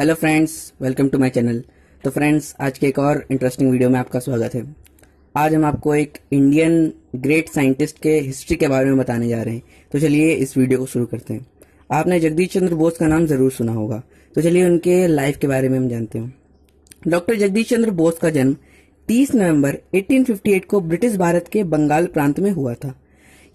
hello friends welcome to my channel तो friends आज के एक और इंटरेस्टिंग वीडियो में आपका स्वागत है आज हम आपको एक इंडियन ग्रेट साइंटिस्ट के हिस्ट्री के बारे में बताने जा रहे हैं तो चलिए इस वीडियो को शुरू करते हैं आपने जगदीश चंद्र बोस का नाम ज़रूर सुना होगा तो चलिए उनके लाइफ के बारे में हम जानते हैं डॉक्टर जगदीश चंद्र बोस का जन्म तीस नवम्बर एटीन को ब्रिटिश भारत के बंगाल प्रांत में हुआ था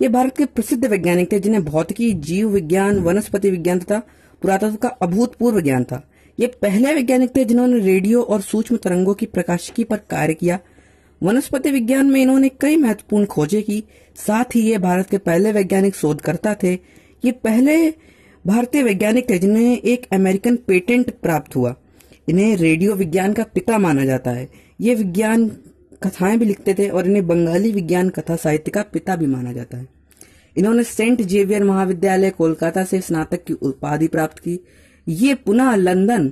ये भारत के प्रसिद्ध वैज्ञानिक थे जिन्हें भौतिकी जीव विज्ञान वनस्पति विज्ञान तथा पुरातत्व का अभूतपूर्व ज्ञान था ये पहले वैज्ञानिक थे जिन्होंने रेडियो और सूक्ष्म तरंगों की प्रकाशिकी पर कार्य किया वनस्पति विज्ञान में इन्होंने कई महत्वपूर्ण खोजें की साथ ही ये भारत के पहले वैज्ञानिक शोधकर्ता थे ये पहले भारतीय वैज्ञानिक थे जिन्हें एक अमेरिकन पेटेंट प्राप्त हुआ इन्हें रेडियो विज्ञान का पिता माना जाता है ये विज्ञान कथाएं भी लिखते थे और इन्हें बंगाली विज्ञान कथा साहित्य का पिता भी माना जाता है इन्होंने सेंट जेवियर महाविद्यालय कोलकाता से स्नातक की उपाधि प्राप्त की ये पुनः लंदन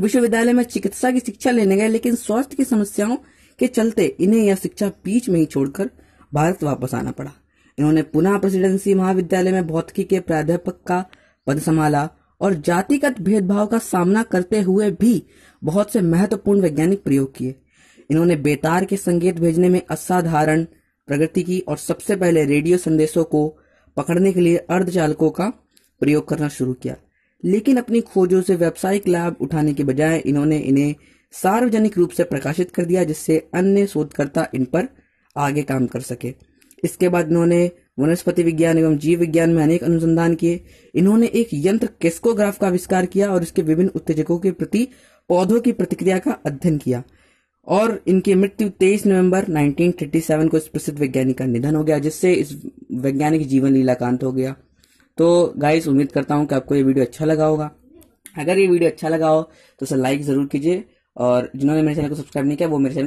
विश्वविद्यालय में चिकित्सा की शिक्षा लेने गए लेकिन स्वास्थ्य की समस्याओं के चलते इन्हें यह शिक्षा बीच में ही छोड़कर भारत वापस आना पड़ा इन्होंने पुनः प्रेसिडेंसी महाविद्यालय में भौतिकी के प्राध्यापक का पद संभाला और जातिगत भेदभाव का सामना करते हुए भी बहुत से महत्वपूर्ण वैज्ञानिक प्रयोग किए इन्होंने बेतार के संकेत भेजने में असाधारण प्रगति की और सबसे पहले रेडियो संदेशों को पकड़ने के लिए अर्धचालकों का प्रयोग करना शुरू किया लेकिन अपनी खोजों से व्यावसायिक लाभ उठाने के बजाय इन्होंने इन्हें सार्वजनिक रूप से प्रकाशित कर दिया जिससे अन्य शोधकर्ता इन पर आगे काम कर सके इसके बाद इन्होंने वनस्पति विज्ञान एवं जीव विज्ञान में अनेक अनुसंधान किए इन्होंने एक यंत्र केस्कोग्राफ का आविष्कार किया और इसके विभिन्न उत्तेजकों के प्रति पौधों की प्रतिक्रिया का अध्ययन किया और इनकी मृत्यु 23 नवंबर 1937 को इस प्रसिद्ध वैज्ञानिक का निधन हो गया जिससे इस वैज्ञानिक जीवन लीला कांत हो गया तो गाइस उम्मीद करता हूँ कि आपको ये वीडियो अच्छा लगा होगा अगर ये वीडियो अच्छा लगा हो तो सर लाइक ज़रूर कीजिए और जिन्होंने मेरे चैनल को सब्सक्राइब नहीं किया वो मेरे चैनल